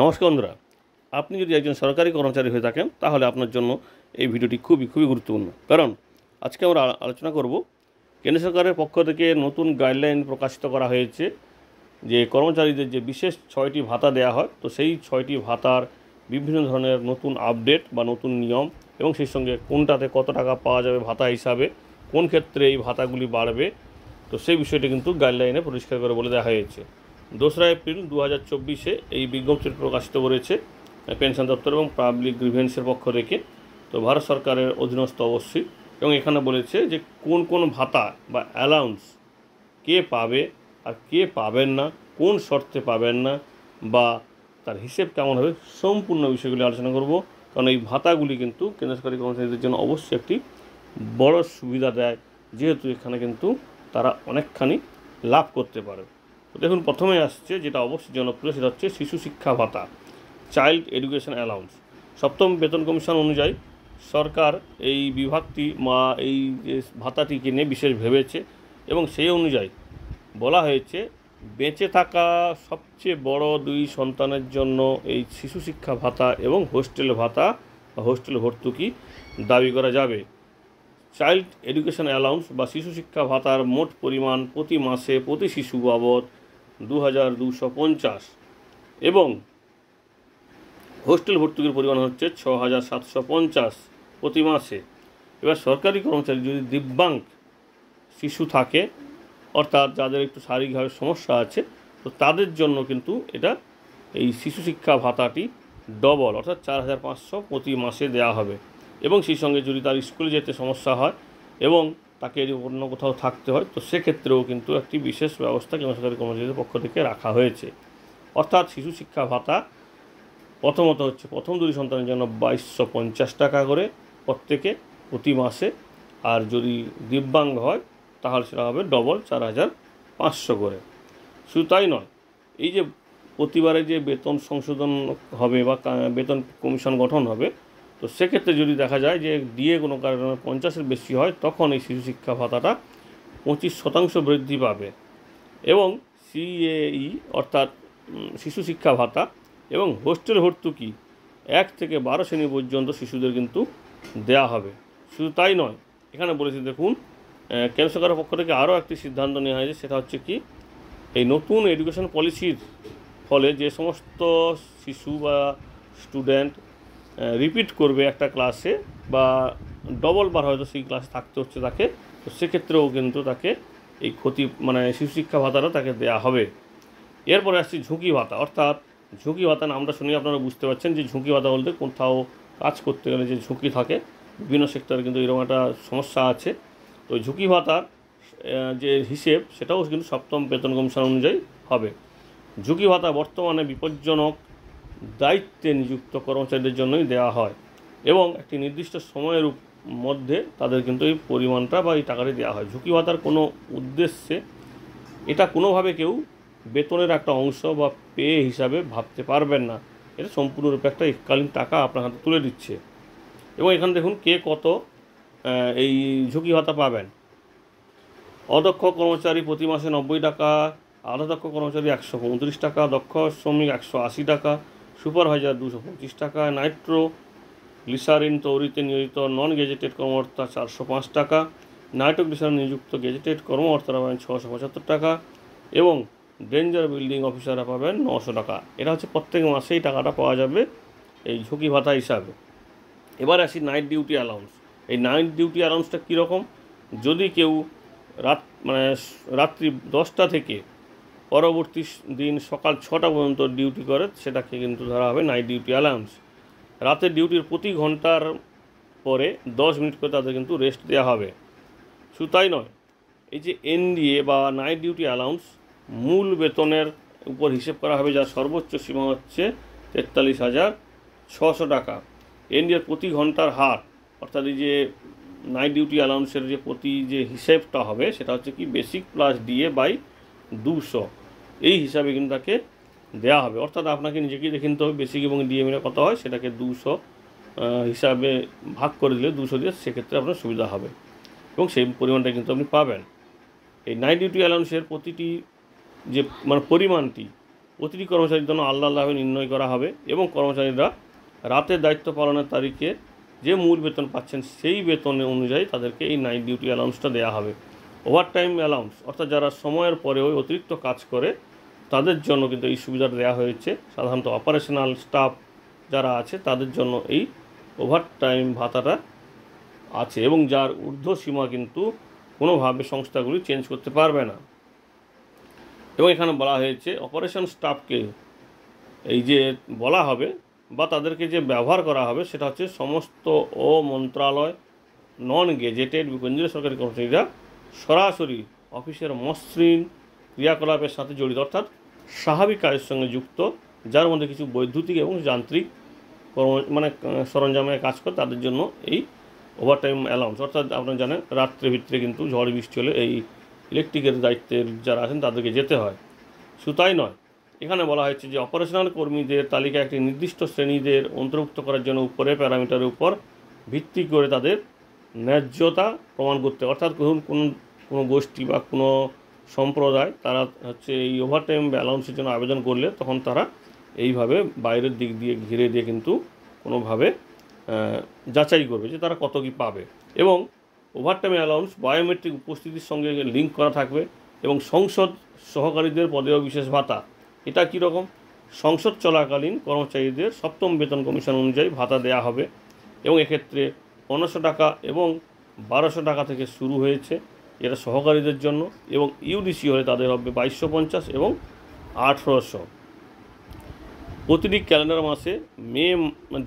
নমস্কার বন্ধুরা আপনি যদি একজন সরকারি কর্মচারী হয়ে থাকেন তাহলে আপনার জন্য এই ভিডিওটি খুবই খুবই গুরুত্বপূর্ণ কারণ আজকে আমরা আলোচনা করব কেন্দ্র সরকারের পক্ষ থেকে নতুন গাইডলাইন প্রকাশিত করা হয়েছে যে কর্মচারীদের যে বিশেষ ছয়টি ভাতা দেয়া হয় তো সেই ছয়টি ভাতার বিভিন্ন ধরনের নতুন আপডেট বা নতুন নিয়ম এবং সেই সঙ্গে কোনটাতে কত টাকা পাওয়া যাবে ভাতা হিসাবে কোন ক্ষেত্রে এই ভাতাগুলি বাড়বে তো সেই বিষয়টি কিন্তু গাইডলাইনে পরিষ্কার করে বলে দেওয়া হয়েছে দোসরা এপ্রিল দু হাজার চব্বিশে এই বিজ্ঞপ্তিটি প্রকাশিত করেছে পেনশন দপ্তর এবং পাবলিক গ্রিভেন্সের পক্ষ থেকে তো ভারত সরকারের অধীনস্থ অবশ্যই এবং এখানে বলেছে যে কোন কোন ভাতা বা অ্যালাউন্স কে পাবে আর কে পাবেন না কোন শর্তে পাবেন না বা তার হিসেব কেমন হবে সম্পূর্ণ বিষয়গুলি আলোচনা করব কারণ এই ভাতাগুলি কিন্তু কেন্দ্র সরকারি কর্মচারীদের জন্য অবশ্যই একটি বড় সুবিধা দেয় যেহেতু এখানে কিন্তু তারা অনেকখানি লাভ করতে পারে দেখুন প্রথমে আসছে যেটা অবশ্যই জনপ্রিয় সেটা হচ্ছে শিশু শিক্ষা ভাতা চাইল্ড এডুকেশন অ্যালাউন্স সপ্তম বেতন কমিশন অনুযায়ী সরকার এই বিভাগটি মা এই ভাতাটিকে নিয়ে বিশেষ ভেবেছে এবং সেই অনুযায়ী বলা হয়েছে বেঁচে থাকা সবচেয়ে বড় দুই সন্তানের জন্য এই শিশু শিক্ষা ভাতা এবং হোস্টেল ভাতা বা হোস্টেল ভর্তুকি দাবি করা যাবে চাইল্ড এডুকেশন অ্যালাউন্স বা শিশু শিক্ষা ভাতার মোট পরিমাণ প্রতি মাসে প্রতি শিশু বাবদ দু হাজার দুশো পঞ্চাশ এবং হোস্টেল ভর্তুকির পরিমাণ হচ্ছে ছ হাজার সাতশো পঞ্চাশ প্রতি মাসে এবার সরকারি কর্মচারী যদি দিব্যাঙ্গ শিশু থাকে অর্থাৎ যাদের একটু শারীরিকভাবে সমস্যা আছে তো তাদের জন্য কিন্তু এটা এই শিশু শিক্ষা ভাতাটি ডবল অর্থাৎ চার হাজার পাঁচশো প্রতি মাসে দেওয়া হবে এবং সেই সঙ্গে যদি তার স্কুলে যেতে সমস্যা হয় এবং তাকে যদি অন্য কোথাও থাকতে হয় তো সেক্ষেত্রেও কিন্তু একটি বিশেষ ব্যবস্থা কেন্দ্র সরকারি কর্মচারীদের পক্ষ থেকে রাখা হয়েছে অর্থাৎ শিশু শিক্ষা ভাতা প্রথমত হচ্ছে প্রথম দুটি সন্তানের জন্য বাইশশো পঞ্চাশ টাকা করে প্রত্যেকে প্রতি মাসে আর যদি দিব্যাঙ্গ হয় তাহলে সেটা হবে ডবল চার হাজার পাঁচশো করে শুধু তাই নয় এই যে প্রতিবারে যে বেতন সংশোধন হবে বা বেতন কমিশন গঠন হবে তো সেক্ষেত্রে যদি দেখা যায় যে ডিএ কোনো কারণে পঞ্চাশের বেশি হয় তখন এই শিশু শিক্ষা ভাতাটা পঁচিশ শতাংশ বৃদ্ধি পাবে এবং সিএই অর্থাৎ শিশু শিক্ষা ভাতা এবং হোস্টেল ভর্তুকি এক থেকে বারো শ্রেণী পর্যন্ত শিশুদের কিন্তু দেয়া হবে শুধু তাই নয় এখানে বলেছি দেখুন কেন্দ্র সরকারের পক্ষ থেকে আরও একটি সিদ্ধান্ত নেওয়া হয়েছে সেটা হচ্ছে কি এই নতুন এডুকেশন পলিসির ফলে যে সমস্ত শিশু বা স্টুডেন্ট রিপিট করবে একটা ক্লাসে বা ডবল বার হয়তো সেই ক্লাসে থাকতে হচ্ছে তাকে তো সেক্ষেত্রেও কিন্তু তাকে এই ক্ষতি মানে শিশু শিক্ষা ভাতাটা তাকে দেয়া হবে এরপরে আসছি ঝুঁকি ভাতা অর্থাৎ ঝুঁকি ভাতা নামটা শুনে আপনারা বুঝতে পারছেন যে ঝুঁকি ভাতা বলতে কোথাও কাজ করতে গেলে যে ঝুঁকি থাকে বিভিন্ন সেক্টরে কিন্তু এরকম একটা সমস্যা আছে তো ঝুঁকি ভাতার যে হিসেব সেটাও কিন্তু সপ্তম বেতন কমিশন অনুযায়ী হবে ঝুঁকি ভাতা বর্তমানে বিপজ্জনক দায়িত্বে নিযুক্ত কর্মচারীদের জন্যই দেওয়া হয় এবং একটি নির্দিষ্ট সময়ের মধ্যে তাদের কিন্তু এই পরিমাণটা বা এই টাকাটি দেওয়া হয় ঝুঁকি ভাতার কোনো উদ্দেশ্যে এটা কোনোভাবে কেউ বেতনের একটা অংশ বা পে হিসাবে ভাবতে পারবেন না এটা সম্পূর্ণরূপে একটা এককালীন টাকা আপনার হাতে তুলে দিচ্ছে এবং এখানে দেখুন কে কত এই ঝুঁকি ভাতা পাবেন অদক্ষ কর্মচারী প্রতি মাসে নব্বই টাকা আধা দক্ষ কর্মচারী একশো উনত্রিশ টাকা দক্ষ শ্রমিক একশো আশি টাকা সুপারভাইজার দুশো পঁচিশ টাকা নাইট্রো গ্লিসারিন তৈরিতে নিয়োজিত নন গেজেটেড কর্মকর্তা চারশো পাঁচ টাকা নাইট্রো নাইট্রোগ্লিসারিন নিযুক্ত গেজেটেড কর্মকর্তারা পাবেন ছশো পঁচাত্তর টাকা এবং ডেঞ্জার বিল্ডিং অফিসাররা পাবেন নশো টাকা এটা হচ্ছে প্রত্যেক মাসেই টাকাটা পাওয়া যাবে এই ঝুঁকি ভাতা হিসাবে এবার আসি নাইট ডিউটি অ্যালাউন্স এই নাইট ডিউটি অ্যালাউন্সটা কীরকম যদি কেউ রাত মানে রাত্রি দশটা থেকে পরবর্তী দিন সকাল ছটা পর্যন্ত ডিউটি করে সেটাকে কিন্তু ধরা হবে নাইট ডিউটি অ্যালাউন্স রাতে ডিউটির প্রতি ঘন্টার পরে দশ মিনিট করে তাদের কিন্তু রেস্ট দেওয়া হবে শুধু তাই নয় এই যে এনডিএ বা নাইট ডিউটি অ্যালাউন্স মূল বেতনের উপর হিসেব করা হবে যার সর্বোচ্চ সীমা হচ্ছে তেতাল্লিশ হাজার ছশো টাকা এনডিএর প্রতি ঘন্টার হার অর্থাৎ এই যে নাইট ডিউটি অ্যালাউন্সের যে প্রতি যে হিসেবটা হবে সেটা হচ্ছে কি বেসিক প্লাস ডিএ বাই দুশো এই হিসাবে কিন্তু তাকে দেওয়া হবে অর্থাৎ আপনাকে নিজেকেই দেখে নিতে হবে বেসিক এবং ডিএমএ কত হয় সেটাকে দুশো হিসাবে ভাগ করে দিলে দুশো দিয়ে সেক্ষেত্রে আপনার সুবিধা হবে এবং সেই পরিমাণটা কিন্তু আপনি পাবেন এই নাইট ডিউটি অ্যালাউন্সের প্রতিটি যে মানে পরিমাণটি প্রতিটি কর্মচারীর জন্য আলাদা আলাদাভাবে নির্ণয় করা হবে এবং কর্মচারীরা রাতের দায়িত্ব পালনের তারিখে যে মূল বেতন পাচ্ছেন সেই বেতন অনুযায়ী তাদেরকে এই নাইট ডিউটি অ্যালাউন্সটা দেওয়া হবে ওভারটাইম অ্যালাউন্স অর্থাৎ যারা সময়ের পরে ওই অতিরিক্ত কাজ করে তাদের জন্য কিন্তু এই সুবিধাটা দেওয়া হয়েছে সাধারণত অপারেশনাল স্টাফ যারা আছে তাদের জন্য এই ওভারটাইম ভাতাটা আছে এবং যার ঊর্ধ্বসীমা কিন্তু কোনোভাবে সংস্থাগুলি চেঞ্জ করতে পারবে না এবং এখানে বলা হয়েছে অপারেশন স্টাফকে এই যে বলা হবে বা তাদেরকে যে ব্যবহার করা হবে সেটা হচ্ছে সমস্ত ও মন্ত্রালয় নন গেজেটেড কেন্দ্রীয় সরকারি কর্মচারীরা সরাসরি অফিসের মসৃণ ক্রিয়াকলাপের সাথে জড়িত অর্থাৎ স্বাভাবিক কাজের সঙ্গে যুক্ত যার মধ্যে কিছু বৈদ্যুতিক এবং যান্ত্রিক কর্ম মানে সরঞ্জামে কাজ করে তাদের জন্য এই ওভারটাইম অ্যালাউন্স অর্থাৎ আপনারা জানেন রাত্রে ভিতরে কিন্তু ঝড় বৃষ্টি হলে এই ইলেকট্রিকের দায়িত্বের যারা আছেন তাদেরকে যেতে হয় শুধু নয় এখানে বলা হয়েছে যে অপারেশনাল কর্মীদের তালিকা একটি নির্দিষ্ট শ্রেণীদের অন্তর্ভুক্ত করার জন্য উপরে প্যারামিটারের উপর ভিত্তি করে তাদের ন্যায্যতা প্রমাণ করতে অর্থাৎ ধরুন কোনো কোনো গোষ্ঠী বা কোনো সম্প্রদায় তারা হচ্ছে এই ওভারটাইম অ্যালাউন্সের জন্য আবেদন করলে তখন তারা এইভাবে বাইরের দিক দিয়ে ঘিরে দিয়ে কিন্তু কোনোভাবে যাচাই করবে যে তারা কত কী পাবে এবং ওভারটাইম অ্যালাউন্স বায়োমেট্রিক উপস্থিতির সঙ্গে লিঙ্ক করা থাকবে এবং সংসদ সহকারীদের পদেও বিশেষ ভাতা এটা কীরকম সংসদ চলাকালীন কর্মচারীদের সপ্তম বেতন কমিশন অনুযায়ী ভাতা দেয়া হবে এবং এক্ষেত্রে পনেরোশো টাকা এবং বারোশো টাকা থেকে শুরু হয়েছে এটা সহকারীদের জন্য এবং ইউডিসি হলে তাদের হবে বাইশশো পঞ্চাশ এবং আঠেরোশো প্রতিটি ক্যালেন্ডার মাসে মে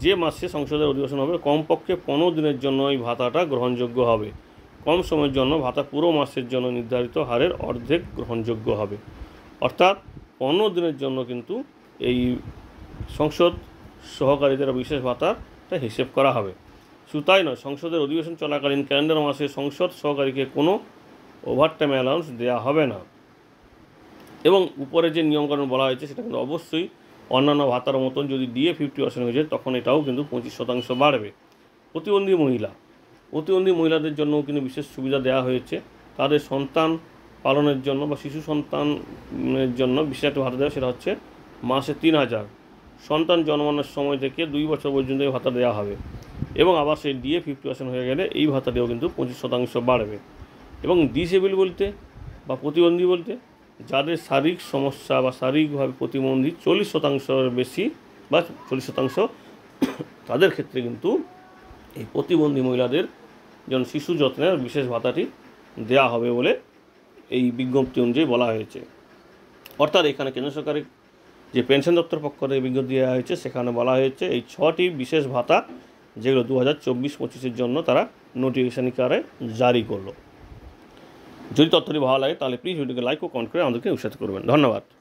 যে মাসে সংসদের অধিবেশন হবে কমপক্ষে পনেরো দিনের জন্য এই ভাতাটা গ্রহণযোগ্য হবে কম সময়ের জন্য ভাতা পুরো মাসের জন্য নির্ধারিত হারের অর্ধেক গ্রহণযোগ্য হবে অর্থাৎ পনেরো দিনের জন্য কিন্তু এই সংসদ সহকারীদের বিশেষ ভাতাটা হিসেব করা হবে শুধু তাই নয় সংসদের অধিবেশন চলাকালীন ক্যালেন্ডার মাসে সংসদ সহকারীকে কোনো ওভারটাইম অ্যালাউন্স দেওয়া হবে না এবং উপরে যে নিয়মকানুন বলা হয়েছে সেটা কিন্তু অবশ্যই অন্যান্য ভাতার মতন যদি ডিএ ফিফটি পার্সেন্ট হয়ে যায় তখন এটাও কিন্তু পঁচিশ শতাংশ বাড়বে প্রতিবন্ধী মহিলা প্রতিবন্ধী মহিলাদের জন্য কিন্তু বিশেষ সুবিধা দেওয়া হয়েছে তাদের সন্তান পালনের জন্য বা শিশু সন্তানের জন্য বিশেষ একটা ভাতা দেওয়া সেটা হচ্ছে মাসে তিন হাজার সন্তান জন্মানোর সময় থেকে দুই বছর পর্যন্ত এই ভাতা দেওয়া হবে এবং আবার সেই ডিএ ফিফটি পার্সেন্ট হয়ে গেলে এই ভাতাটিও কিন্তু পঁচিশ শতাংশ বাড়বে এবং ডিসেবল বলতে বা প্রতিবন্ধী বলতে যাদের শারীরিক সমস্যা বা শারীরিকভাবে প্রতিবন্ধী চল্লিশ শতাংশের বেশি বা চল্লিশ শতাংশ তাদের ক্ষেত্রে কিন্তু এই প্রতিবন্ধী মহিলাদের যেন শিশু যত্নের বিশেষ ভাতাটি দেয়া হবে বলে এই বিজ্ঞপ্তি অনুযায়ী বলা হয়েছে অর্থাৎ এখানে কেন্দ্র সরকারের যে পেনশন দপ্তর পক্ষ থেকে বিজ্ঞপ্তি দেওয়া হয়েছে সেখানে বলা হয়েছে এই ছটি বিশেষ ভাতা যেগুলো দু হাজার চব্বিশ পঁচিশের জন্য তারা নোটিফিকেশান কারে জারি করলো যদি তথ্যটি ভালো লাগে তাহলে প্লিজ ভিডিওকে লাইক ও কমেন্ট করে আমাদেরকে উৎসাহিত করবেন ধন্যবাদ